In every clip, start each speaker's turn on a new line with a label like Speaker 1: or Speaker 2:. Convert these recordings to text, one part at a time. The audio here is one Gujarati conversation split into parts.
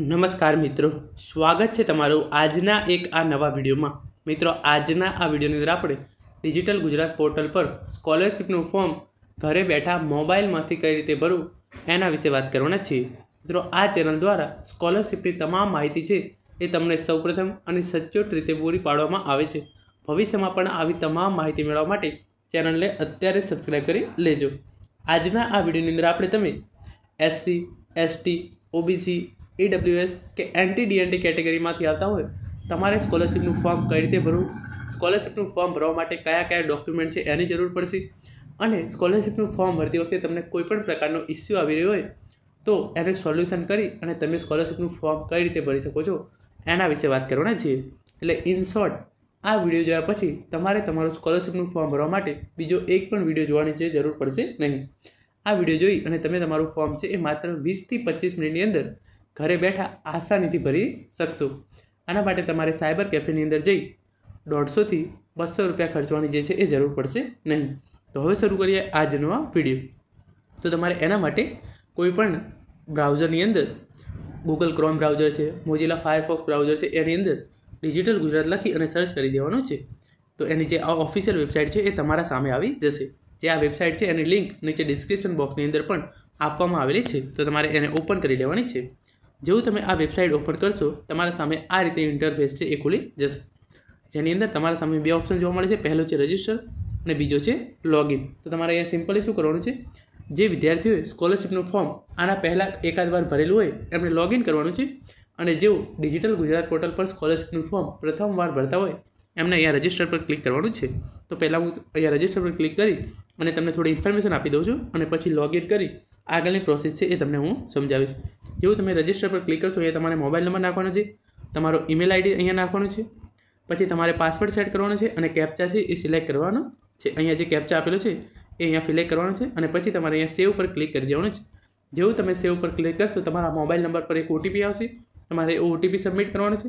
Speaker 1: નમસ્કાર મિત્રો સ્વાગત છે તમારું આજના એક આ નવા વિડીયોમાં મિત્રો આજના આ વિડીયોની અંદર આપણે ડિજિટલ ગુજરાત પોર્ટલ પર સ્કોલરશીપનું ફોર્મ ઘરે બેઠા મોબાઈલમાંથી કઈ રીતે ભરવું એના વિશે વાત કરવાના છીએ મિત્રો આ ચેનલ દ્વારા સ્કોલરશીપની તમામ માહિતી છે એ તમને સૌપ્રથમ અને સચોટ રીતે પૂરી પાડવામાં આવે છે ભવિષ્યમાં પણ આવી તમામ માહિતી મેળવવા માટે ચેનલને અત્યારે સબસ્ક્રાઈબ કરી લેજો આજના આ વિડીયોની અંદર આપણે તમે એસસી એસટી ઓબીસી ઈડબ્લ્યુએસ કે એન્ટી ડીએનટી કેટેગરીમાંથી આવતા હોય તમારે સ્કોલરશિપનું ફોર્મ કઈ રીતે ભરવું સ્કોલરશિપનું ફોર્મ ભરવા માટે કયા કયા ડોક્યુમેન્ટ છે એની જરૂર પડશે અને સ્કોલરશિપનું ફોર્મ ભરતી વખતે તમને કોઈપણ પ્રકારનો ઇસ્યુ આવી રહ્યો હોય તો એને સોલ્યુશન કરી અને તમે સ્કોલરશિપનું ફોર્મ કઈ રીતે ભરી શકો છો એના વિશે વાત કરવાના છીએ એટલે ઇન શોર્ટ આ વિડીયો જોયા પછી તમારે તમારું સ્કોલરશિપનું ફોર્મ ભરવા માટે બીજો એક પણ વિડીયો જોવાની છે જરૂર પડશે નહીં આ વિડીયો જોઈ અને તમે તમારું ફોર્મ છે એ માત્ર વીસથી પચીસ મિનિટની અંદર ઘરે બેઠા આસાનીથી ભરી શકશો આના માટે તમારે સાયબર કેફેની અંદર જઈ દોઢસોથી બસો રૂપિયા ખર્ચવાની જે છે એ જરૂર પડશે નહીં તો હવે શરૂ કરીએ આજનો આ વિડીયો તો તમારે એના માટે કોઈપણ બ્રાઉઝરની અંદર ગૂગલ ક્રોમ બ્રાઉઝર છે મોજીલા ફાયરફોક્સ બ્રાઉઝર છે એની અંદર ડિજિટલ ગુજરાત લખી અને સર્ચ કરી દેવાનું છે તો એની જે આ ઓફિશિયલ વેબસાઇટ છે એ તમારા સામે આવી જશે જે આ વેબસાઇટ છે એની લિંક નીચે ડિસ્ક્રિપ્શન બોક્સની અંદર પણ આપવામાં આવેલી છે તો તમારે એને ઓપન કરી લેવાની છે જેવું તમે આ વેબસાઇટ ઓપન કરશો તમારા સામે આ રીતે ઇન્ટરફેસ છે એ ખુલી જશે જેની અંદર તમારા સામે બે ઓપ્શન જોવા મળે છે પહેલો છે રજિસ્ટર અને બીજો છે લોગિન તો તમારે અહીંયા સિમ્પલી શું કરવાનું છે જે વિદ્યાર્થીઓએ સ્કોલરશિપનું ફોર્મ આના પહેલાં એકાદ વાર ભરેલું હોય એમને લોગિન કરવાનું છે અને જેઓ ડિજિટલ ગુજરાત પોર્ટલ પર સ્કોલરશિપનું ફોર્મ પ્રથમવાર ભરતા હોય એમને અહીંયા રજિસ્ટર પર ક્લિક કરવાનું છે તો પહેલાં હું અહીંયા રજિસ્ટર પર ક્લિક કરી અને તમને થોડી ઇન્ફોર્મેશન આપી દઉં છું અને પછી લોગિન કરી આગળની પ્રોસેસ છે એ તમને હું સમજાવીશ જેવું તમે રજિસ્ટર પર ક્લિક કરશો એ તમારે મોબાઈલ નંબર નાખવાનો છે તમારો ઈમેલ આઈડી અહીંયા નાખવાનું છે પછી તમારે પાસવર્ડ સેટ કરવાનો છે અને કેપ્ચા છે એ સિલેક્ટ કરવાનો છે અહીંયા જે કેપ્ચા આપેલો છે એ અહીંયા સિલેક્ટ કરવાનો છે અને પછી તમારે અહીંયા સેવ પર ક્લિક કરી દેવાનું છે જેવું તમે સેવ પર ક્લિક કરશો તમારા મોબાઈલ નંબર પર એક ઓટીપી આવશે તમારે એ ઓટીપી સબમિટ કરવાનો છે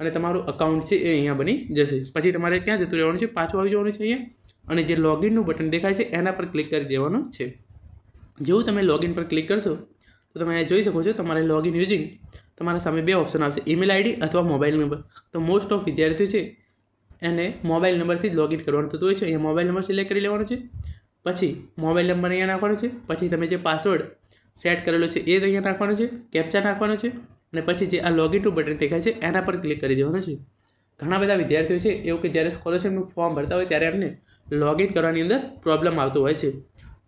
Speaker 1: અને તમારું અકાઉન્ટ છે એ અહીંયા બની જશે પછી તમારે ક્યાં જતું રહેવાનું છે પાછું આવી જવાનું છે અહીંયા અને જે લોગિનનું બટન દેખાય છે એના પર ક્લિક કરી દેવાનું છે જેવું તમે લોગિન પર ક્લિક કરશો તો તમે અહીંયા જોઈ શકો છો તમારે લોગિન યુઝિંગ તમારા સામે બે ઓપ્શન આવશે ઈમેલ આઈડી અથવા મોબાઈલ નંબર તો મોસ્ટ ઓફ વિદ્યાર્થીઓ છે એને મોબાઈલ નંબરથી જ લોગિન કરવાનું થતું હોય છે અહીંયા મોબાઈલ નંબર સિલેક્ટ કરી લેવાનો છે પછી મોબાઈલ નંબર અહીંયા નાખવાનો છે પછી તમે જે પાસવર્ડ સેટ કરેલો છે એ અહીંયા નાખવાનો છે કેપ્ચા નાખવાનો છે અને પછી જે આ લોગિન ટુ બટન દેખાય છે એના પર ક્લિક કરી દેવાનું છે ઘણા બધા વિદ્યાર્થીઓ છે એવું કે જ્યારે સ્કોલરશિપનું ફોર્મ ભરતા હોય ત્યારે એમને લોગિન કરવાની અંદર પ્રોબ્લેમ આવતો હોય છે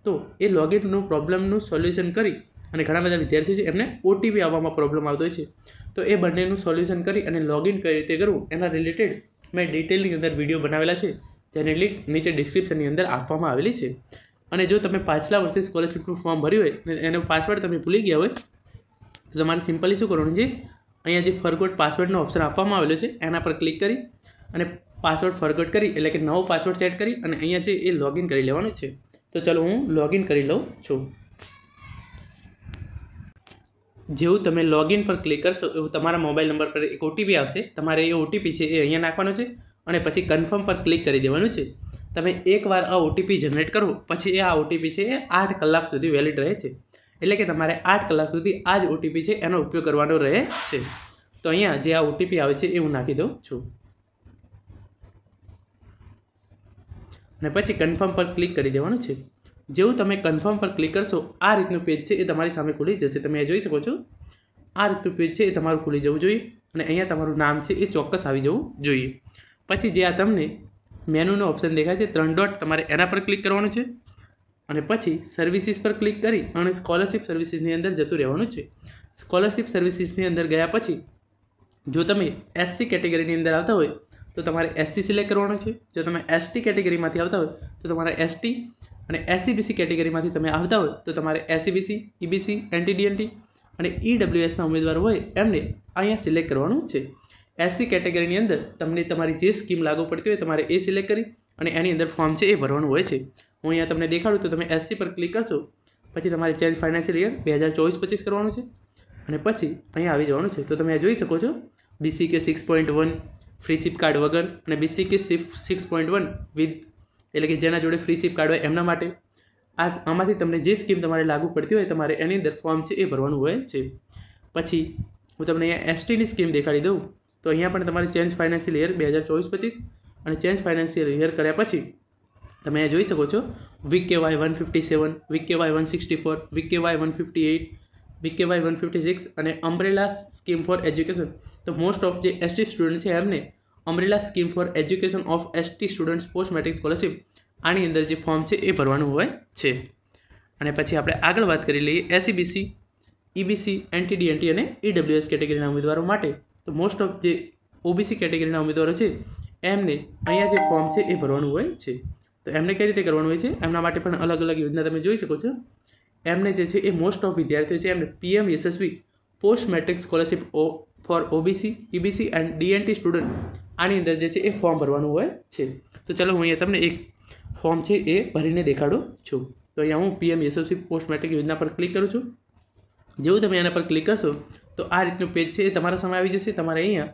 Speaker 1: તો એ લોગિનનું પ્રોબ્લેમનું સોલ્યુશન કરી અને ઘણા બધા વિદ્યાર્થીઓ છે એમને ઓટીપી આવવામાં પ્રોબ્લેમ આવતો હોય છે તો એ બંનેનું સોલ્યુશન કરી અને લોગિન કઈ રીતે કરવું એના રિલેટેડ મેં ડિટેલની અંદર વિડીયો બનાવેલા છે જેની લિંક નીચે ડિસ્ક્રિપ્શનની અંદર આપવામાં આવેલી છે અને જો તમે પાછલા વર્ષે સ્કોલરશિપનું ફોર્મ ભર્યું હોય એનો પાસવર્ડ તમે ભૂલી ગયા હોય તો તમારે સિમ્પલી શું કરવાનું છે અહીંયા જે ફરગોટ પાસવર્ડનો ઓપ્શન આપવામાં આવેલો છે એના પર ક્લિક કરી અને પાસવર્ડ ફરગોટ કરી એટલે કે નવો પાસવર્ડ સેટ કરી અને અહીંયા જે એ લોગિન કરી લેવાનું છે તો ચાલો હું લોગિન કરી લઉં છું જેવું તમે લોગિન પર ક્લિક કરશો એવું તમારા મોબાઈલ નંબર પર એક ઓટીપી આવશે તમારે એ ઓટીપી છે એ અહીંયા નાખવાનો છે અને પછી કન્ફર્મ પર ક્લિક કરી દેવાનું છે તમે એકવાર આ ઓટીપી જનરેટ કરો પછી એ આ ઓટીપી છે એ આઠ કલાક સુધી વેલિડ રહે છે એટલે કે તમારે આઠ કલાક સુધી આ જ ઓટીપી છે એનો ઉપયોગ કરવાનો રહે છે તો અહીંયા જે આ ઓટીપી આવે છે એ હું નાખી દઉં છું અને પછી કન્ફર્મ પર ક્લિક કરી દેવાનું છે જેવું તમે કન્ફર્મ પર ક્લિક કરશો આ રીતનું પેજ છે એ તમારી સામે ખુલી જશે તમે જોઈ શકો છો આ રીતનું પેજ છે એ તમારું ખુલી જવું જોઈએ અને અહીંયા તમારું નામ છે એ ચોક્કસ આવી જવું જોઈએ પછી જે આ તમને મેનુનો ઓપ્શન દેખાય છે ત્રણ ડોટ તમારે એના પર ક્લિક કરવાનું છે અને પછી સર્વિસીસ પર ક્લિક કરી અને સ્કોલરશિપ સર્વિસીસની અંદર જતું રહેવાનું છે સ્કોલરશિપ સર્વિસીસની અંદર ગયા પછી જો તમે એસસી કેટેગરીની અંદર આવતા હોય તો તમારે એસસી સિલેક્ટ કરવાનું છે જો તમે એસટી કેટેગરીમાંથી આવતા હોય તો તમારે એસટી અને એસસીબીસી કેટેગરીમાંથી તમે આવતા હોય તો તમારે એસસીબીસી ઈબીસી એનટીડીએનટી અને ઈડબ્લ્યુએસના e ઉમેદવાર હોય એમને અહીંયા સિલેક્ટ કરવાનું છે એસસી કેટેગરીની અંદર તમને તમારી જે સ્કીમ લાગુ પડતી હોય તમારે એ સિલેક્ટ કરી અને એની અંદર ફોર્મ છે એ ભરવાનું હોય છે હું અહીંયા તમને દેખાડું તો તમે એસસી પર ક્લિક કરશો પછી તમારે ચેન્જ ફાઇનાન્શિયલ યર બે હજાર ચોવીસ પચીસ કરવાનું છે અને પછી અહીંયા આવી જવાનું છે તો તમે આ જોઈ શકો છો બીસી કે six point one freeship card વગર અને બીસી કે સિક્સ પોઈન્ટ વન વિથ એટલે કે જેના જોડે ફ્રી શિપ કાર્ડ હોય એમના માટે આ આમાંથી તમને જે સ્કીમ તમારે લાગુ પડતી હોય તમારે એની અંદર ફોર્મ છે એ ભરવાનું હોય છે પછી હું તમને અહીંયા એસટીની સ્કીમ દેખાડી દઉં તો અહીંયા પણ તમારે ચેન્જ ફાઇનાન્શિયલ યર બે હજાર ચોવીસ પચીસ અને ચેન્જ ફાઇનાન્શિયલ યર કર્યા પછી તમે અહીંયા જોઈ શકો છો V K Y one fifty seven V K Y one sixty four V K Y one fifty eight V K Y one fifty six અને અમ્બ્રેલા સ્કીમ ફોર એજ્યુકેશન તો મોસ્ટ ઓફ જે એસટી સ્ટુડન્ટ છે એમને umbrella scheme for education of ST students post matric scholarship આની અંદર જે ફોર્મ છે એ ભરવાનું હોય છે અને પછી આપણે આગળ વાત કરી લઈએ એસસીબીસી ઈબીસી એનટીડીએનટી અને ઈડબ્લ્યુએસ e કેટેગરીના ઉમેદવારો માટે તો મોસ્ટ ઓફ જે ઓબીસી કેટેગરીના ઉમેદવારો છે એમને અહીંયા જે ફોર્મ છે એ ભરવાનું હોય છે તો એમને કઈ રીતે કરવાનું હોય છે એમના માટે પણ અલગ અલગ યોજના તમે જોઈ શકો છો એમને જે છે એ મોસ્ટ ઓફ વિદ્યાર્થીઓ છે એમને PM Yashasvi post matric scholarship ઓ for OBC EBC and DNT student આની અંદર જે છે એ ફોર્મ ભરવાનું હોય છે તો ચાલો હું અહીંયા તમને એક ફોર્મ છે એ ભરીને દેખાડું છું તો અહીંયા હું પીએમ યશસ્વી પોસ્ટ મેટ્રિક યોજના પર ક્લિક કરું છું જેવું તમે એના પર ક્લિક કરશો તો આ રીતનું પેજ છે એ તમારા સામે આવી જશે તમારે અહીંયા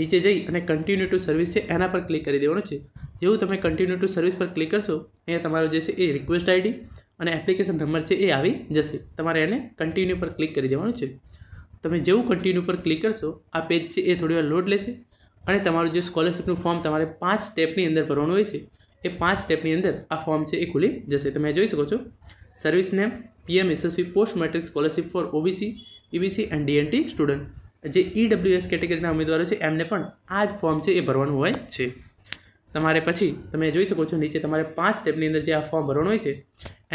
Speaker 1: નીચે જઈ અને કન્ટિન્યુ ટુ સર્વિસ છે એના પર ક્લિક કરી દેવાનું છે જેવું તમે કન્ટિન્યુ ટુ સર્વિસ પર ક્લિક કરશો અહીંયા તમારો જે છે એ રિક્વેસ્ટ આઈડી અને એપ્લિકેશન નંબર છે એ આવી જશે તમારે એને કન્ટિન્યુ પર ક્લિક કરી દેવાનું છે તમે જેવું કન્ટિન્યુ પર ક્લિક કરશો આ પેજ છે એ થોડીવાર લોડ લેશે અને તમારું જે સ્કોલરશિપનું ફોર્મ તમારે પાંચ સ્ટેપની અંદર ભરવાનું હોય છે એ પાંચ સ્ટેપની અંદર આ ફોર્મ છે એ ખુલી જશે તમે જોઈ શકો છો service name PM SSV post matric scholarship for OBC EBC and DNT student જે ઈડબ્લ્યુએસ e કેટેગરીના ઉમેદવારો છે એમને પણ આ જ ફોર્મ છે એ ભરવાનું હોય છે તમારે પછી તમે જોઈ શકો છો નીચે તમારે પાંચ સ્ટેપની અંદર જે આ ફોર્મ ભરવાનું હોય છે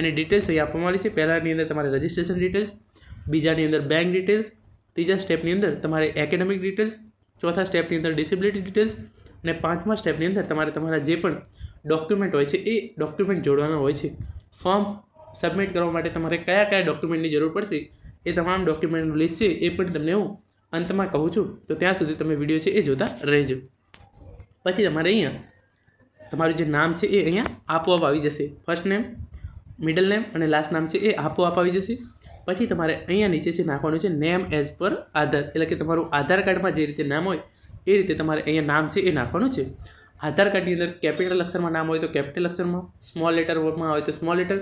Speaker 1: એની ડિટેલ્સ અહીં આપવામાં આવી છે પહેલાંની અંદર તમારે રજિસ્ટ્રેશન ડિટેલ્સ બીજાની અંદર બેંક ડિટેલ્સ ત્રીજા સ્ટેપની અંદર તમારે એકેડેમિક ડિટેલ્સ ચોથા સ્ટેપની અંદર ડિસેબિલિટી ડિટેલ્સ અને પાંચમા સ્ટેપની અંદર તમારે તમારા જે પણ ડોક્યુમેન્ટ હોય છે એ ડોક્યુમેન્ટ જોડવાના હોય છે ફોર્મ સબમિટ કરવા માટે તમારે કયા કયા ડોક્યુમેન્ટની જરૂર પડશે એ તમામ ડોક્યુમેન્ટનું લિસ્ટ છે એ પણ તમને હું અંતમાં કહું છું તો ત્યાં સુધી તમે વિડીયો છે એ જોતા રહેજો પછી તમારે અહીંયા તમારું જે નામ છે એ અહીંયા આપોઆપ આવી જશે ફર્સ્ટ નેમ મિડલ નેમ અને લાસ્ટ નામ છે એ આપોઆપ આવી જશે પછી તમારે અહીંયા નીચે છે નાખવાનું છે નેમ એઝ પર આધાર એટલે કે તમારું આધાર કાર્ડમાં જે રીતે નામ હોય એ રીતે તમારે અહીંયા નામ છે એ નાખવાનું છે આધાર કાર્ડની અંદર કેપિટલ અક્ષરમાં નામ હોય તો કેપિટલ અક્ષરમાં સ્મોલ લેટરમાં હોય તો સ્મોલ લેટર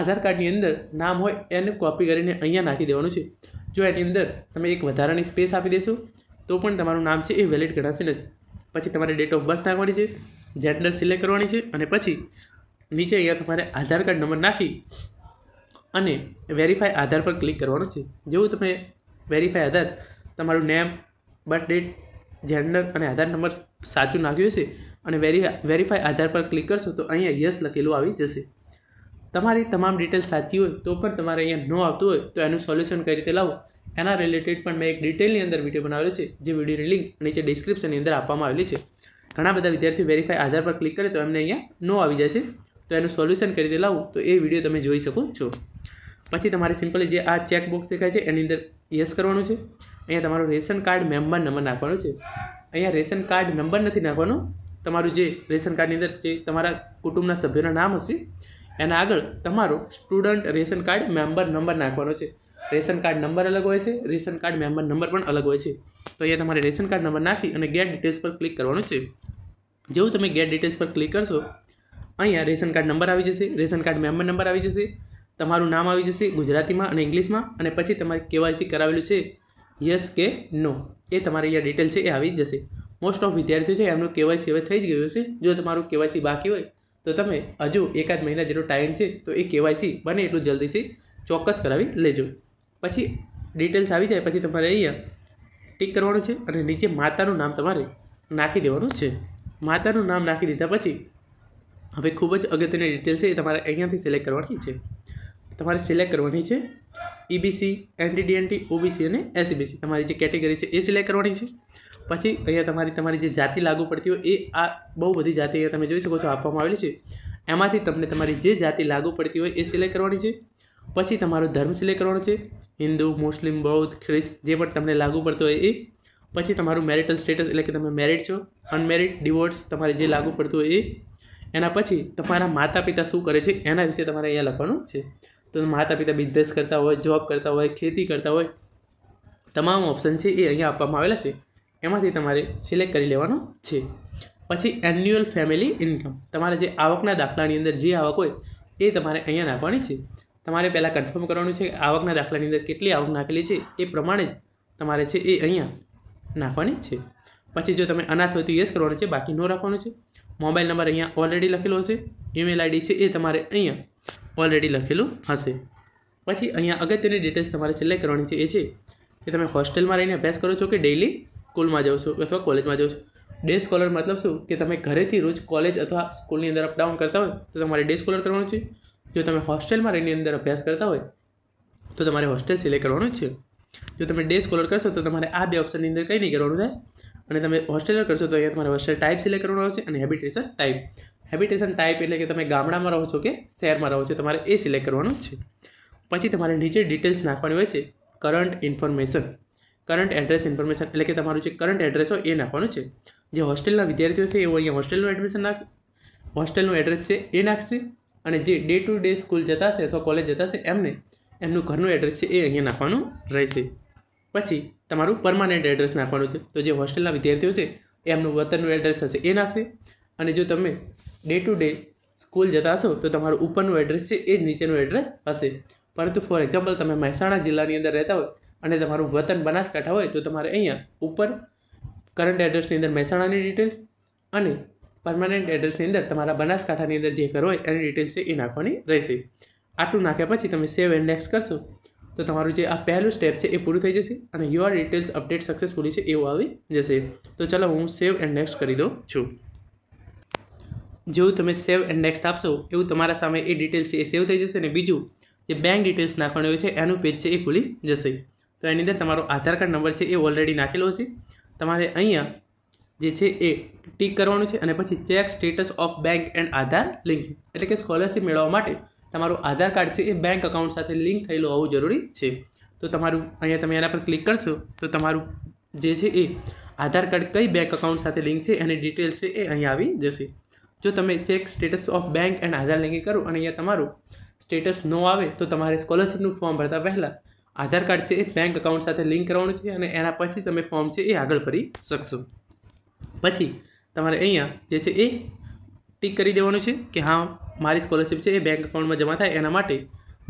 Speaker 1: આધાર કાર્ડની અંદર નામ હોય એને કોપી કરીને અહીંયા નાખી દેવાનું છે જો એની અંદર તમે એક વધારાની સ્પેસ આપી દેશો તો પણ તમારું નામ છે એ વેલિડ ગણાશે નથી પછી તમારે ડેટ ઓફ બર્થ નાખવાની છે જેન્ડર સિલેક્ટ કરવાની છે અને પછી નીચે અહીંયા તમારે આધાર કાર્ડ નંબર નાખી અને વેરીફાઈ આધાર પર ક્લિક કરવાનું છે જેવું તમે વેરીફાઈ આધાર તમારું નેમ બર્થ ડેટ જેન્ડર અને આધાર નંબર સાચું નાખ્યું હશે અને વેરી વેરીફાઈ આધાર પર ક્લિક કરશો તો અહીંયા યસ લખેલું આવી જશે તમારી તમામ ડિટેલ સાચી હોય તો પણ તમારે અહીંયા નો આવતું હોય તો એનું સોલ્યુશન કઈ રીતે લાવો એના રિલેટેડ પણ મેં એક ડિટેલની અંદર વિડીયો બનાવેલો છે જે વિડીયોની લિંક નીચે ડિસ્ક્રિપ્શનની અંદર આપવામાં આવેલી છે ઘણા બધા વિદ્યાર્થીઓ વેરીફાઈ આધાર પર ક્લિક કરે તો એમને અહીંયા નો આવી જાય છે તો એનું સોલ્યુશન કરી રીતે લાવું તો એ વિડીયો તમે જોઈ શકો છો પછી તમારે સિમ્પલી જે આ ચેકબોક્સ દેખાય છે એની અંદર યસ કરવાનું છે અહીંયા તમારું રેશન કાર્ડ મેમ્બર નંબર નાખવાનો છે અહીંયા રેશન કાર્ડ નંબર નથી નાખવાનો તમારું જે રેશન કાર્ડની અંદર જે તમારા કુટુંબના સભ્યોના નામ હશે એના આગળ તમારો student ration card member number નાખવાનો છે રેશન કાર્ડ નંબર અલગ હોય છે રેશન કાર્ડ મેમ્બર નંબર પણ અલગ હોય છે તો અહીંયા તમારે રેશન કાર્ડ નંબર નાખી અને ગેટ ડિટેલ્સ પર ક્લિક કરવાનું છે જેવું તમે ગેટ ડિટેલ્સ પર ક્લિક કરશો અહીંયા રેશન કાર્ડ નંબર આવી જશે રેશન કાર્ડ મેમ્બર નંબર આવી જશે તમારું નામ આવી જશે ગુજરાતીમાં અને ઇંગ્લિશમાં અને પછી તમારે કેવાયસી કરાવેલું છે યસ કે નો એ તમારી અહીંયા ડિટેલ છે એ આવી જશે મોસ્ટ ઓફ વિદ્યાર્થીઓ છે એમનું કેવાયસી હવે થઈ જ ગયું હશે જો તમારું કેવાયસી બાકી હોય તો તમે હજુ એકાદ મહિના જેટલો ટાઈમ છે તો એ કેવાયસી બને એટલું જલ્દીથી ચોક્કસ કરાવી લેજો પછી ડિટેલ્સ આવી જાય પછી તમારે અહીંયા ટીક કરવાનું છે અને નીચે માતાનું નામ તમારે નાખી દેવાનું છે માતાનું નામ નાખી દીધા પછી હવે ખૂબ જ અગત્યની ડિટેલ્સ છે એ તમારે અહીંયાથી સિલેક્ટ કરવાની છે તમારે સિલેક્ટ કરવાની છે ઈબીસી એનટીડીએનટી ઓબીસી અને એસીબીસી તમારી જે કેટેગરી છે એ સિલેક્ટ કરવાની છે પછી અહીંયા તમારી તમારી જે જાતિ લાગુ પડતી હોય એ આ બહુ બધી જાતિ અહીંયા તમે જોઈ શકો છો આપવામાં આવેલી છે એમાંથી તમને તમારી જે જાતિ લાગુ પડતી હોય એ સિલેક્ટ કરવાની છે પછી તમારો ધર્મ સિલેક્ટ કરવાનો છે હિન્દુ મુસ્લિમ બૌદ્ધ ખ્રિસ્ત જે પણ તમને લાગુ પડતો હોય એ પછી તમારું મેરિટલ સ્ટેટસ એટલે કે તમે મેરિડ છો અનમેરિડ ડિવોર્સ તમારે જે લાગુ પડતું હોય એ એના પછી તમારા માતા પિતા શું કરે છે એના વિશે તમારે અહીંયા લખવાનું છે તો માતા પિતા બિઝનેસ કરતા હોય જોબ કરતા હોય ખેતી કરતા હોય તમામ ઓપ્શન છે એ અહીંયા આપવામાં આવેલા છે એમાંથી તમારે સિલેક્ટ કરી લેવાનો છે પછી એન્યુઅલ ફેમિલી ઇન્કમ તમારે જે આવકના દાખલાની અંદર જે આવક હોય એ તમારે અહીંયા નાખવાની છે તમારે પહેલાં કન્ફર્મ કરવાનું છે આવકના દાખલાની અંદર કેટલી આવક નાખેલી છે એ પ્રમાણે જ તમારે છે એ અહીંયા નાખવાની છે પછી જો તમે અનાથ હોય તો યસ કરવાનું છે બાકી ન રાખવાનું છે મોબાઈલ નંબર અહીંયા ઓલરેડી લખેલો હશે ઈમેલ આઈડી છે એ તમારે અહીંયા ઓલરેડી લખેલું હશે પછી અહીંયા અગત્યની ડિટેલ્સ તમારે સિલેક્ટ કરવાની છે એ છે કે તમે હોસ્ટેલમાં રહીને અભ્યાસ કરો છો કે ડેઇલી સ્કૂલમાં જાઓ છો અથવા કોલેજમાં જાઓ છો ડે સ્કોલર મતલબ શું કે તમે ઘરેથી રોજ કોલેજ અથવા સ્કૂલની અંદર અપડાઉન કરતા હોય તો તમારે ડે સ્કોલર કરવાનું છે જો તમે હોસ્ટેલમાં રહીને અંદર અભ્યાસ કરતા હોય તો તમારે હોસ્ટેલ સિલેક્ટ કરવાનું છે જો તમે ડે સ્કોલર કરશો તો તમારે આ બે ઓપ્શનની અંદર કંઈ નહીં કરવાનું થાય અને તમે હોસ્ટેલર કરશો તો અહીંયા તમારે હોસ્ટેલ ટાઈપ સિલેક્ટ કરવાનો આવશે અને હેબિટેશન ટાઈપ હેબિટેશન ટાઈપ એટલે કે તમે ગામડામાં રહો છો કે શહેરમાં રહો છો તમારે એ સિલેક્ટ કરવાનું છે પછી તમારે નીચે ડિટેલ્સ નાખવાની હોય છે current information current address information એટલે કે તમારું જે કરંટ એડ્રેસ હોય એ નાખવાનું છે જે હોસ્ટેલના વિદ્યાર્થીઓ છે એઓ અહીંયા હોસ્ટેલનું એડમિશન નાખ હોસ્ટેલનું એડ્રેસ છે એ નાખશે અને જે ડે ટુ ડે સ્કૂલ જતા હશે અથવા કોલેજ જતા હશે એમને એમનું ઘરનું એડ્રેસ છે એ અહીંયા નાખવાનું રહેશે પછી તમારું પરમાનન્ટ એડ્રેસ નાખવાનું છે તો જે હોસ્ટેલના વિદ્યાર્થીઓ છે એમનું વતનનું એડ્રેસ હશે એ નાખશે અને જો તમે ડે ટુ ડે સ્કૂલ જતા હશો તો તમારું ઉપરનું એડ્રેસ છે એ નીચેનું એડ્રેસ હશે પરંતુ ફોર એક્ઝામ્પલ તમે મહેસાણા જિલ્લાની અંદર રહેતા હોય અને તમારું વતન બનાસકાંઠા હોય તો તમારે અહીંયા ઉપર કરંટ એડ્રેસની અંદર મહેસાણાની ડિટેલ્સ અને પરમાનન્ટ એડ્રેસની અંદર તમારા બનાસકાંઠાની અંદર જે ઘર હોય એની ડિટેલ્સ છે એ નાખવાની રહેશે આટલું નાખ્યા પછી તમે સેવ એન્ડ કરશો તો તમારું જે આ પહેલું સ્ટેપ છે એ પૂરું થઈ જશે અને યુઆર ડિટેલ્સ અપડેટ સક્સેસફુલી છે એવું આવી જશે તો ચાલો હું સેવ એન્ડ કરી દઉં છું જેવું તમે સેવ એન્ડ નેક્સ્ટ આપશો એવું તમારા સામે એ ડિટેલ્સ છે એ સેવ થઈ જશે અને બીજું જે બેંક ડિટેલ્સ નાખવાનું હોય છે એનું પેજ છે એ ખુલી જશે તો એની અંદર તમારો આધાર કાર્ડ નંબર છે એ ઓલરેડી નાખેલો હશે તમારે અહીંયા જે છે એ ટીક કરવાનું છે અને પછી check status of bank and Aadhaar link એટલે કે સ્કોલરશિપ મેળવવા માટે તમારું આધાર કાર્ડ છે એ બેંક અકાઉન્ટ સાથે લિંક થયેલું હોવું જરૂરી છે તો તમારું અહીંયા તમે એના પર ક્લિક કરશો તો તમારું જે છે એ આધાર કાર્ડ કઈ બેંક અકાઉન્ટ સાથે લિંક છે એની ડિટેલ્સ છે એ અહીંયા આવી જશે જો તમે check status of bank and Aadhaar linking કરો અને અહીંયા તમારું સ્ટેટસ નો આવે તો તમારે સ્કોલરશિપનું ફોર્મ ભરતા પહેલાં આધાર કાર્ડ છે એ બેંક એકાઉન્ટ સાથે લિંક કરવાનું છે અને એના પછી તમે ફોર્મ છે એ આગળ ભરી શકશો પછી તમારે અહીંયા જે છે એ ટીક કરી દેવાનું છે કે હા મારી સ્કોલરશિપ છે એ બેંક અકાઉન્ટમાં જમા થાય એના માટે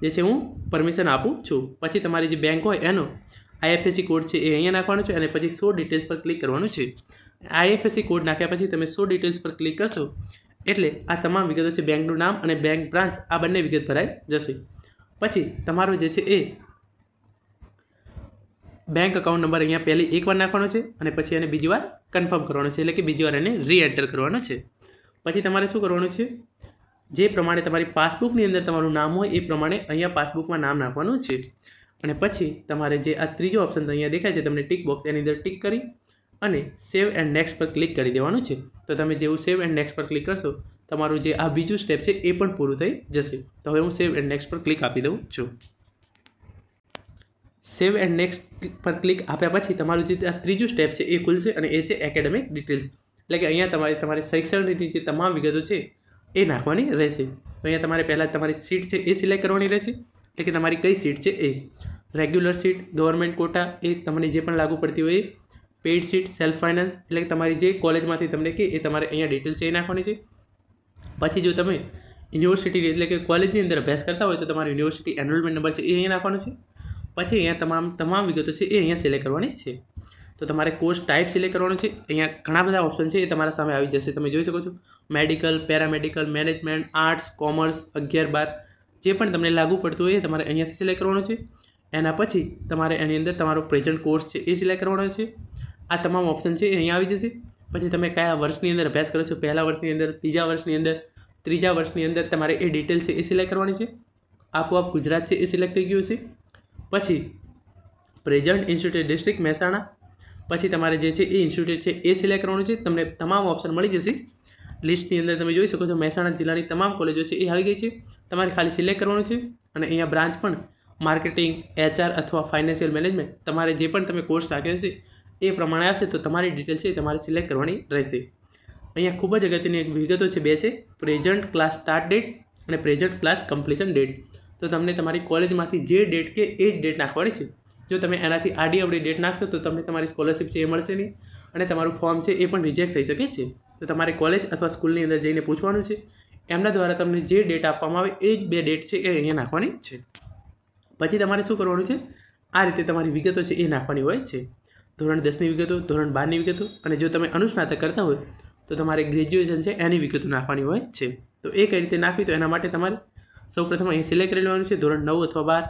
Speaker 1: જે છે હું પરમિશન આપું છું પછી તમારી જે બેંક હોય એનો આઈએફએસસી કોડ છે એ અહીંયા નાખવાનો છે અને પછી સો ડિટેલ્સ પર ક્લિક કરવાનું છે આઈએફએસસી કોડ નાખ્યા પછી તમે સો ડિટેલ્સ પર ક્લિક કરશો એટલે આ તમામ વિગતો છે બેંકનું નામ અને બેંક બ્રાન્ચ આ બંને વિગત ભરાઈ જશે પછી તમારો જે છે એ બેંક એકાઉન્ટ નંબર અહીંયા પહેલી એકવાર નાખવાનો છે અને પછી એને બીજી વાર કન્ફર્મ કરવાનો છે એટલે કે બીજી વાર એને રીએન્ટર કરવાનો છે પછી તમારે શું કરવાનું છે જે પ્રમાણે તમારી પાસબુકની અંદર તમારું નામ હોય એ પ્રમાણે અહીંયા પાસબુકમાં નામ નાખવાનું છે અને પછી તમારે જે આ ત્રીજો ઓપ્શન અહીંયા દેખાય છે તમને ટીક બોક્સ એની અંદર ટીક કરી અને સેવ એન્ડ નેક્સ્ટ પર ક્લિક કરી દેવાનું છે તો તમે જેવું સેવ એન્ડ નેક્સ્ટ પર ક્લિક કરશો તમારું જે આ બીજું સ્ટેપ છે એ પણ પૂરું થઈ જશે તો હવે હું સેવ એન્ડ નેક્સ્ટ પર ક્લિક આપી દઉં છું સેવ એન્ડ નેક્સ્ટ પર ક્લિક આપ્યા પછી તમારું જે આ ત્રીજું સ્ટેપ છે એ ખુલશે અને એ છે એકેડેમિક ડિટેલ્સ એટલે કે અહીંયા તમારે તમારી શૈક્ષણની જે તમામ વિગતો છે એ નાખવાની રહેશે તો અહીંયા તમારે પહેલાં તમારી સીટ છે એ સિલેક્ટ કરવાની રહેશે એટલે કે તમારી કઈ સીટ છે એ રેગ્યુલર સીટ ગવર્મેન્ટ કોટા એ તમને જે પણ લાગુ પડતી હોય પેઇડ સીટ સેલ્ફ ફાઇનાન્સ એટલે કે તમારી જે કોલેજમાંથી તમને કે એ તમારે અહીંયા ડિટેલ ચેક નાખવાની છે પછી જો તમે યુનિવર્સિટી એટલે કે કોલેજની અંદર અભ્યાસ કરતા હોય તો તમારે યુનિવર્સિટી એનરોલમેન્ટ નંબર છે એ અહીંયા નાખવાનો છે પછી અહીંયા તમામ તમામ વિગતો છે એ અહીંયા સિલેક્ટ કરવાની જ છે તો તમારે કોર્સ ટાઈપ સિલેક્ટ કરવાનો છે અહીંયા ઘણા બધા ઓપ્શન છે એ તમારા સામે આવી જશે તમે જોઈ શકો છો medical paramedical management arts commerce અગિયાર બાર જે પણ તમને લાગુ પડતું હોય એ તમારે અહીંયાથી સિલેક્ટ કરવાનું છે એના પછી તમારે એની અંદર તમારો પ્રેઝન્ટ કોર્સ છે એ સિલેક્ટ કરવાનો છે આ તમામ ઓપ્શન છે અહીંયા આવી જશે પછી તમે કયા વર્ષની અંદર અભ્યાસ કરો છો પહેલા વર્ષની અંદર ત્રીજા વર્ષની અંદર ત્રીજા વર્ષની અંદર તમારે એ ડિટેલ છે એ સિલેક્ટ કરવાની છે આપોઆપ ગુજરાત છે એ સિલેક્ટ થઈ ગયું છે પછી પ્રેઝન્ટ ઇન્સ્ટિટ્યૂટ ડિસ્ટ્રિક્ટ મહેસાણા પછી તમારે જે છે એ ઇન્સ્ટિટ્યૂટ છે એ સિલેક્ટ કરવાનું છે તમને તમામ ઓપ્શન મળી જશે લિસ્ટની અંદર તમે જોઈ શકો છો મહેસાણા જિલ્લાની તમામ કોલેજો છે એ આવી ગઈ છે તમારે ખાલી સિલેક્ટ કરવાનું છે અને અહીંયા બ્રાન્ચ પણ માર્કેટિંગ એચઆર અથવા ફાઇનાન્શિયલ મેનેજમેન્ટ તમારે જે પણ તમે કોર્સ રાખ્યો છે એ પ્રમાણે આવશે તો તમારી ડિટેલ છે એ તમારે સિલેક્ટ કરવાની રહેશે અહીંયા ખૂબ જ અગત્યની એક વિગતો છે બે છે પ્રેઝન્ટ ક્લાસ સ્ટાર્ટ ડેટ અને પ્રેઝન્ટ ક્લાસ કમ્પ્લીશન ડેટ તો તમને તમારી કોલેજમાંથી જે ડેટ કે એ જ ડેટ નાખવાની છે જો તમે એનાથી આડી અવડી ડેટ નાખશો તો તમને તમારી સ્કોલરશિપ છે એ મળશે નહીં અને તમારું ફોર્મ છે એ પણ રિજેક્ટ થઈ શકે છે તો તમારે કોલેજ અથવા સ્કૂલની અંદર જઈને પૂછવાનું છે એમના દ્વારા તમને જે ડેટ આપવામાં આવે એ જ બે ડેટ છે એ અહીંયા નાખવાની છે પછી તમારે શું કરવાનું છે આ રીતે તમારી વિગતો છે એ નાખવાની હોય છે ધોરણ દસની વિગતો ધોરણ બારની વિગતો અને જો તમે અનુસ્નાતક કરતા હોય તો તમારે ગ્રેજ્યુએશન છે એની વિગતો નાખવાની હોય છે તો એ કઈ રીતે નાખવી તો એના માટે તમારે સૌપ્રથમ અહીં સિલેક્ટ કરી લેવાનું છે ધોરણ નવ અથવા બાર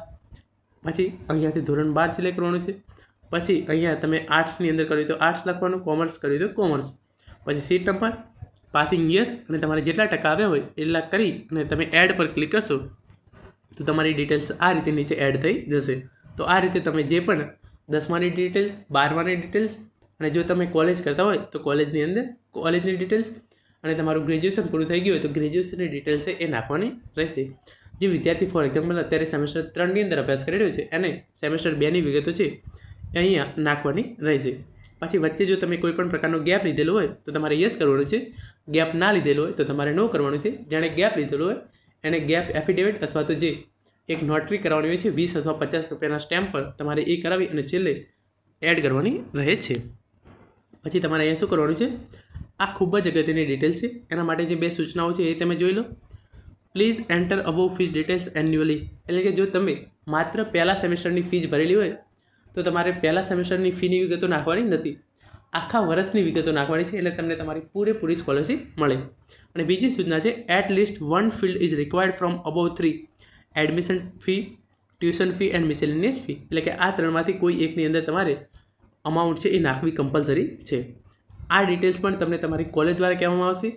Speaker 1: પછી અહીંયાથી ધોરણ બાર સિલેક્ટ કરવાનું છે પછી અહીંયા તમે આર્ટ્સની અંદર કર્યું તો આર્ટ્સ લખવાનું કોમર્સ કર્યું તો કોમર્સ પછી સીટ નંબર પાસિંગ યર અને તમારે જેટલા ટકા આવ્યા હોય એટલા કરી અને તમે એડ પર ક્લિક કરશો તો તમારી ડિટેલ્સ આ રીતે નીચે એડ થઈ જશે તો આ રીતે તમે જે પણ દસમાની ડિટેલ્સ બારમાની ડિટેલ્સ અને જો તમે કોલેજ કરતા હોય તો કોલેજની અંદર કોલેજની ડિટેલ્સ અને તમારું ગ્રેજ્યુએશન પૂરું થઈ ગયું હોય તો ગ્રેજ્યુએશનની ડિટેલ્સ એ નાખવાની રહેશે જે વિદ્યાર્થી ફોર એક્ઝામ્પલ અત્યારે સેમેસ્ટર ત્રણની અંદર અભ્યાસ કરી રહ્યો છે અને સેમેસ્ટર બેની વિગતો છે એ અહીંયા નાખવાની રહેશે પછી વચ્ચે જો તમે કોઈ પણ પ્રકારનો ગેપ લીધેલો હોય તો તમારે યસ કરવાનું છે ગેપ ના લીધેલો હોય તો તમારે નો કરવાનું છે જેણે ગેપ લીધેલો હોય એણે ગેપ એફિડેવિટ અથવા તો જે એક નોટરી કરાવવાની હોય છે વીસ અથવા પચાસ રૂપિયાના સ્ટેમ્પ પર તમારે એ કરાવી અને છેલ્લે એડ કરવાની રહે છે પછી તમારે અહીંયા શું કરવાનું છે આ ખૂબ જ અગત્યની ડિટેલ્સ છે એના માટે જે બે સૂચનાઓ છે એ તમે જોઈ લો please enter above fees details annually એટલે કે જો તમે માત્ર પહેલા સેમેસ્ટરની ફીસ ભરેલી હોય તો તમારે પહેલા સેમેસ્ટરની ફીની વિગતો નાખવાની નથી આખા વર્ષની વિગતો નાખવાની છે એટલે તમને તમારી પૂરેપૂરી સ્કોલરશીપ મળે અને બીજી સૂચના છે at least one field is required from above three admission fee tuition fee and miscellaneous fee એટલે કે આ ત્રણમાંથી કોઈ એકની અંદર તમારે અમાઉન્ટ છે એ નાખવી કમ્પલસરી છે આ ડિટેલ્સ પણ તમને તમારી કોલેજ દ્વારા કહેવામાં આવશે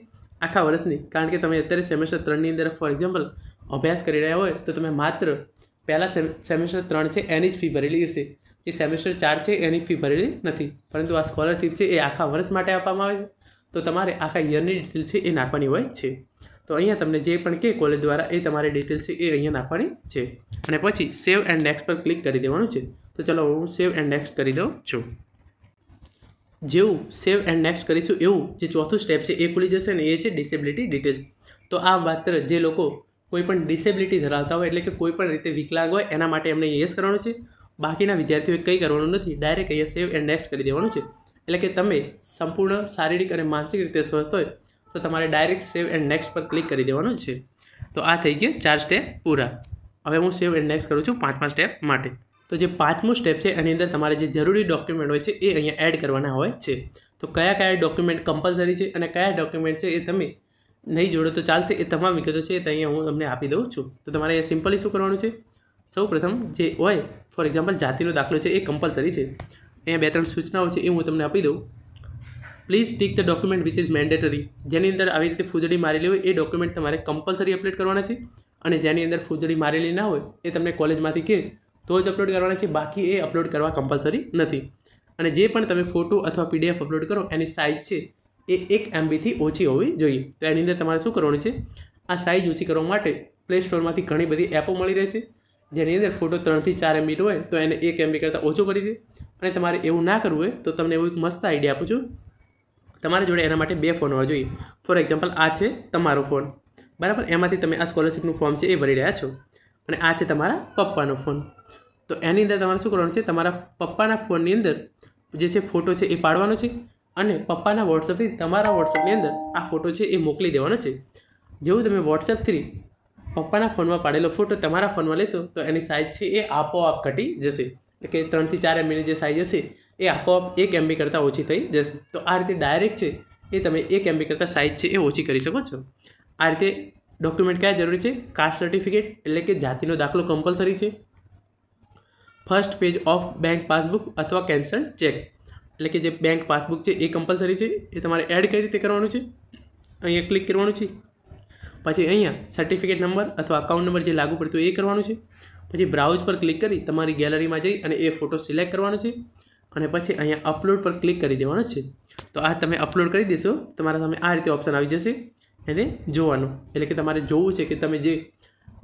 Speaker 1: આખા વર્ષની કારણ કે તમે અત્યારે સેમેસ્ટર ત્રણની અંદર ફોર એક્ઝામ્પલ અભ્યાસ કરી રહ્યા હોય તો તમે માત્ર પહેલાં સેમેસ્ટર ત્રણ છે એની જ ફી ભરેલી હશે જે સેમેસ્ટર ચાર છે એની ફી ભરેલી નથી પરંતુ આ સ્કોલરશિપ છે એ આખા વર્ષ માટે આપવામાં આવે છે તો તમારે આખા યરની ડિટેલ છે એ નાખવાની હોય છે તો અહીંયા તમને જે પણ કે કોલેજ દ્વારા એ તમારે ડિટેલ્સ એ અહીંયા નાખવાની છે અને પછી સેવ એન્ડ નેક્સ્ટ પર ક્લિક કરી દેવાનું છે તો ચાલો હું સેવ એન્ડ નેક્સ્ટ કરી દઉં છું જેવું સેવ એન્ડ નેક્સ્ટ કરીશું એવું જે ચોથું સ્ટેપ છે એ ખુલી જશે ને એ છે ડિસેબિલિટી ડિટેલ્સ તો આ માત્ર જે લોકો કોઈપણ ડિસેબિલિટી ધરાવતા હોય એટલે કે કોઈપણ રીતે વિકલાંગ હોય એના માટે એમને યસ કરવાનું છે બાકીના વિદ્યાર્થીઓએ કંઈ કરવાનું નથી ડાયરેક્ટ અહીંયા સેવ એન્ડ નેક્સ્ટ કરી દેવાનું છે એટલે કે તમે સંપૂર્ણ શારીરિક અને માનસિક રીતે સ્વસ્થ હોય તો તમારે ડાયરેક્ટ સેવ એન્ડ નેક્સ્ટ પર ક્લિક કરી દેવાનું છે તો આ થઈ ગયા ચાર સ્ટેપ પૂરા હવે હું સેવ એન્ડ નેક્સ્ટ કરું છું પાંચમા સ્ટેપ માટે તો જે પાંચમું સ્ટેપ છે એની અંદર તમારે જે જરૂરી ડોક્યુમેન્ટ હોય છે એ અહીંયા એડ કરવાના હોય છે તો કયા કયા ડોક્યુમેન્ટ કમ્પલસરી છે અને કયા ડોક્યુમેન્ટ છે એ તમે નહીં જોડો તો ચાલશે એ તમામ વિગતો છે એ અહીંયા હું તમને આપી દઉં છું તો તમારે અહીંયા સિમ્પલી શું કરવાનું છે સૌ પ્રથમ જે હોય ફોર એક્ઝામ્પલ જાતિનો દાખલો છે એ કમ્પલસરી છે અહીંયા બે ત્રણ સૂચનાઓ છે એ હું તમને આપી દઉં please tick the document which is mandatory જેની અંદર આવી રીતે ફૂદડી મારેલી હોય એ ડોક્યુમેન્ટ તમારે કમ્પલસરી અપલોડ કરવાના છે અને જેની અંદર ફૂદડી મારેલી ના હોય એ તમને કોલેજમાંથી કે તો જ અપલોડ કરવાના છે બાકી એ અપલોડ કરવા કમ્પલસરી નથી અને જે પણ તમે ફોટો અથવા પીડીએફ અપલોડ કરો એની સાઇઝ છે એ એક એમબીથી ઓછી હોવી જોઈએ તો એની અંદર તમારે શું કરવાનું છે આ સાઇઝ ઓછી કરવા માટે પ્લે સ્ટોરમાંથી ઘણી બધી એપો મળી રહે છે જેની અંદર ફોટો ત્રણથી ચાર એમબી હોય તો એને એક એમબી કરતાં ઓછો કરી દે અને તમારે એવું ના કરવું હોય તો તમને એવું એક મસ્ત આઈડિયા આપું છું તમારા જોડે એના માટે બે ફોન હોવા જોઈએ ફોર એક્ઝામ્પલ આ છે તમારો ફોન બરાબર એમાંથી તમે આ સ્કોલરશિપનું ફોર્મ છે એ ભરી રહ્યા છો અને આ છે તમારા પપ્પાનો ફોન તો એની અંદર તમારે શું કરવાનું છે તમારા પપ્પાના ફોનની અંદર જે છે ફોટો છે એ પાડવાનો છે અને પપ્પાના વોટ્સઅપથી તમારા વોટ્સઅપની અંદર આ ફોટો છે એ મોકલી દેવાનો છે જેવું તમે વોટ્સઅપથી પપ્પાના ફોનમાં પાડેલો ફોટો તમારા ફોનમાં લેશો તો એની સાઇઝ છે એ આપોઆપ ઘટી જશે એટલે કે ત્રણથી ચાર એમએની જે સાઇઝ હશે એ આપોઆપ એક એમબી કરતાં ઓછી થઈ જશે તો આ રીતે ડાયરેક્ટ છે એ તમે એક એમબી કરતાં સાઇઝ છે એ ઓછી કરી શકો છો આ રીતે ડોક્યુમેન્ટ કયા જરૂરી છે કાસ્ટ સર્ટિફિકેટ એટલે કે જાતિનો દાખલો કમ્પલસરી છે first page of bank passbook અથવા કેન્સલ ચેક એટલે કે જે બેંક પાસબુક છે એ કમ્પલસરી છે એ તમારે એડ કઈ રીતે કરવાનું છે અહીંયા ક્લિક કરવાનું છે પછી અહીંયા સર્ટિફિકેટ નંબર અથવા અકાઉન્ટ નંબર જે લાગુ પડતું એ કરવાનું છે પછી બ્રાઉઝ પર ક્લિક કરી તમારી ગેલેરીમાં જઈ અને એ ફોટો સિલેક્ટ કરવાનો છે અને પછી અહીંયા અપલોડ પર ક્લિક કરી દેવાનું છે તો આ તમે અપલોડ કરી દેશો તમારા સામે આ રીતે ઓપ્શન આવી જશે એને જોવાનું એટલે કે તમારે જોવું છે કે તમે જે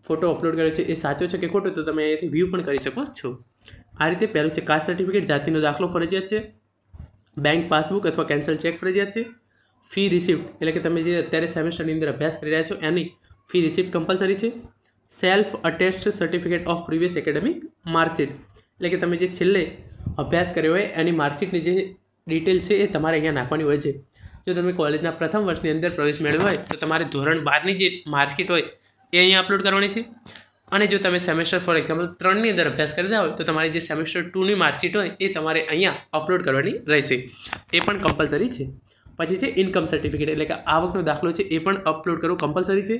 Speaker 1: ફોટો અપલોડ કર્યો છે એ સાચો છે કે ખોટો તો તમે અહીંયાથી વ્યૂ પણ કરી શકો છો આ રીતે પહેલું છે કાસ્ટ સર્ટિફિકેટ જાતિનો દાખલો ફરજિયાત છે બેંક પાસબુક અથવા કેન્સલ ચેક ફરજિયાત છે ફી રિસિપ્ટ એટલે કે તમે જે અત્યારે સેમેસ્ટરની અંદર અભ્યાસ કરી રહ્યા છો એની ફી રિસિપ્ટ કમ્પલસરી છે self attest certificate of previous academic marksheet એટલે કે તમે જે છેલ્લે અભ્યાસ કર્યો હોય એની માર્કશીટની જે ડિટેલ છે એ તમારે અહીંયા નાખવાની હોય છે જો તમે કોલેજના પ્રથમ વર્ષની અંદર પ્રવેશ મેળવ્યો હોય તો તમારે ધોરણ બારની જે માર્કશીટ હોય એ અહીંયા અપલોડ કરવાની છે અને જો તમે સેમેસ્ટર ફોર એક્ઝામ્પલ ત્રણની અંદર અભ્યાસ કરતા હોય તો તમારી જે સેમેસ્ટર ટુની માર્કશીટ હોય એ તમારે અહીંયા અપલોડ કરવાની રહેશે એ પણ કમ્પલસરી છે પછી છે ઇન્કમ સર્ટિફિકેટ એટલે કે આવકનો દાખલો છે એ પણ અપલોડ કરવું કમ્પલસરી છે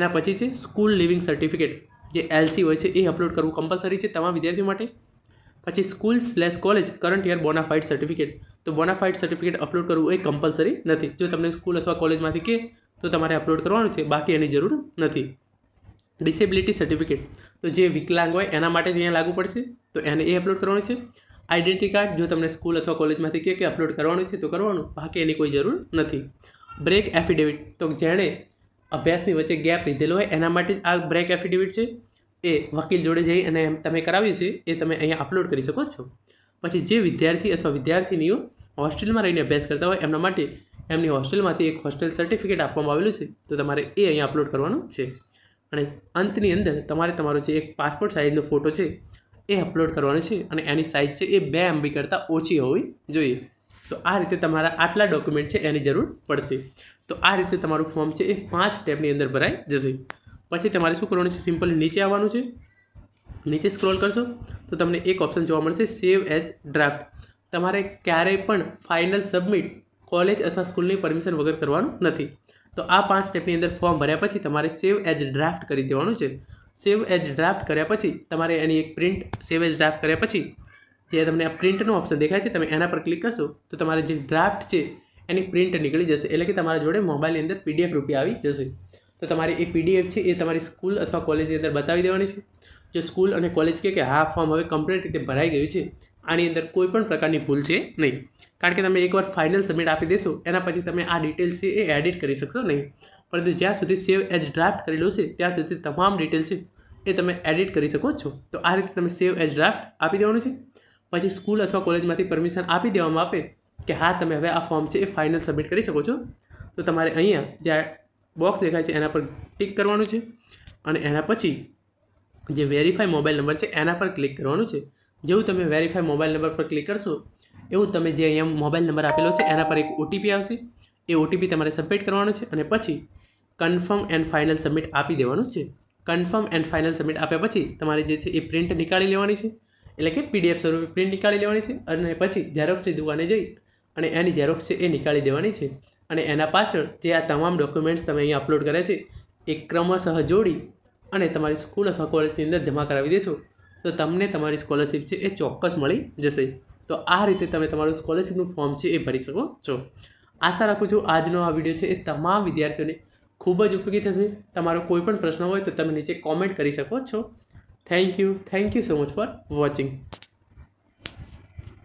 Speaker 1: એના પછી છે સ્કૂલ લિવિંગ સર્ટિફિકેટ જે એલસી હોય છે એ અપલોડ કરવું કમ્પલસરી છે તમામ વિદ્યાર્થીઓ માટે પછી school slash college current year bonafide certificate તો બોનાફાઇડ સર્ટિફિકેટ અપલોડ કરવું એ કમ્પલસરી નથી જો તમને સ્કૂલ અથવા કોલેજમાંથી કે તો તમારે અપલોડ કરવાનું છે બાકી એની જરૂર નથી ડિસેબિલિટી સર્ટિફિકેટ તો જે વિકલાંગ હોય એના માટે જ અહીંયા લાગુ પડશે તો એને એ અપલોડ કરવાનું છે આઈડેન્ટિટી કાર્ડ જો તમને સ્કૂલ અથવા કોલેજમાંથી કે કે અપલોડ કરવાનું છે તો કરવાનું બાકી એની કોઈ જરૂર નથી બ્રેક એફિડેવિટ તો જેણે અભ્યાસની વચ્ચે ગેપ લીધેલો હોય એના માટે જ આ બ્રેક એફિડેવિટ છે એ વકીલ જોડે જઈ અને તમે કરાવ્યું છે એ તમે અહીંયા અપલોડ કરી શકો છો પછી જે વિદ્યાર્થી અથવા વિદ્યાર્થીનીઓ હોસ્ટેલમાં રહીને અભ્યાસ કરતા હોય એમના માટે એમની હોસ્ટેલમાંથી એક હોસ્ટેલ સર્ટિફિકેટ આપવામાં આવેલું છે તો તમારે એ અહીંયા અપલોડ કરવાનું છે અને અંતની અંદર તમારે તમારો જે એક પાસપોર્ટ સાઇઝનો ફોટો છે એ અપલોડ કરવાનો છે અને એની સાઇઝ છે એ બે એમબી કરતાં ઓછી હોવી જોઈએ તો આ રીતે તમારા આટલા ડોક્યુમેન્ટ છે એની જરૂર પડશે તો આ રીતે તમારું ફોર્મ છે એ પાંચ સ્ટેપની અંદર ભરાઈ જશે પછી તમારે શું કરવાનું છે સિમ્પલી નીચે આવવાનું છે નીચે સ્ક્રોલ કરશો તો તમને એક ઓપ્શન જોવા મળશે સેવ એઝ ડ્રાફ્ટ તમારે ક્યારેય પણ ફાઇનલ સબમિટ કોલેજ અથવા સ્કૂલની પરમિશન વગર કરવાનું નથી તો આ પાંચ સ્ટેપની અંદર ફોર્મ ભર્યા પછી તમારે સેવ એઝ ડ્રાફ્ટ કરી દેવાનું છે સેવ એઝ ડ્રાફ્ટ કર્યા પછી તમારે એની એક પ્રિન્ટ સેવ એઝ ડ્રાફ્ટ કર્યા પછી જે તમને આ પ્રિન્ટનું ઓપ્શન દેખાય છે તમે એના પર ક્લિક કરશો તો તમારે જે ડ્રાફ્ટ છે એની પ્રિન્ટ નીકળી જશે એટલે કે તમારા જોડે મોબાઈલની અંદર પીડીએફ રૂપી આવી જશે તો તમારે એ પીડીએફ છે એ તમારી સ્કૂલ અથવા કોલેજની અંદર બતાવી દેવાની છે જો સ્કૂલ અને કોલેજ કે હા ફોર્મ હવે કમ્પ્લીટ રીતે ભરાઈ ગયું છે આની અંદર કોઈ પણ પ્રકારની ભૂલ છે નહીં કારણ કે તમે એકવાર ફાઇનલ સબમિટ આપી દેશો એના પછી તમે આ ડિટેલ છે એ એડિટ કરી શકશો નહીં પરંતુ જ્યાં સુધી સેવ એજ ડ્રાફ્ટ કરેલો છે ત્યાં સુધી તમામ ડિટેલ છે એ તમે એડિટ કરી શકો છો તો આ રીતે તમે સેવ એજ ડ્રાફ્ટ આપી દેવાનું છે પછી સ્કૂલ અથવા કોલેજમાંથી પરમિશન આપી દેવામાં આપે કે હા તમે હવે આ ફોર્મ છે એ ફાઇનલ સબમિટ કરી શકો છો તો તમારે અહીંયા જ્યાં બોક્સ દેખાય છે એના પર ટિક કરવાનું છે અને એના પછી જે વેરીફાઈ મોબાઈલ નંબર છે એના પર ક્લિક કરવાનું છે જેવું તમે વેરીફાઈ મોબાઈલ નંબર પર ક્લિક કરશો એવું તમે જે અહીંયા મોબાઈલ નંબર આપેલો છે એના પર એક ઓટીપી આવશે એ ઓટીપી તમારે સબમિટ કરવાનો છે અને પછી કન્ફર્મ એન્ડ ફાઇનલ સબમિટ આપી દેવાનું છે કન્ફર્મ એન્ડ ફાઇનલ સબમિટ આપ્યા પછી તમારે જે છે એ પ્રિન્ટ નીકાળી લેવાની છે એટલે કે પીડીએફ સ્વરૂપે પ્રિન્ટ નીકાળી લેવાની છે અને પછી ઝેરોક્ષની દુકાને જઈ અને એની ઝેરોક્ષ છે એ નીકાળી દેવાની છે અને એના પાછળ જે આ તમામ ડોક્યુમેન્ટ્સ તમે અહીં અપલોડ કર્યા છે એ ક્રમશઃ જોડી અને તમારી સ્કૂલ અથવા કોલેજની અંદર જમા કરાવી દેશો તો તમને તમારી સ્કોલરશિપ છે એ ચોક્કસ મળી જશે તો આ રીતે તમે તમારું સ્કોલરશિપનું ફોર્મ છે એ ભરી શકો છો આશા રાખું છું આજનો આ વિડીયો છે એ તમામ વિદ્યાર્થીઓને ખૂબ જ ઉપયોગી થશે તમારો કોઈ પણ પ્રશ્ન હોય તો તમે નીચે કોમેન્ટ કરી શકો છો thank you thank you so much for watching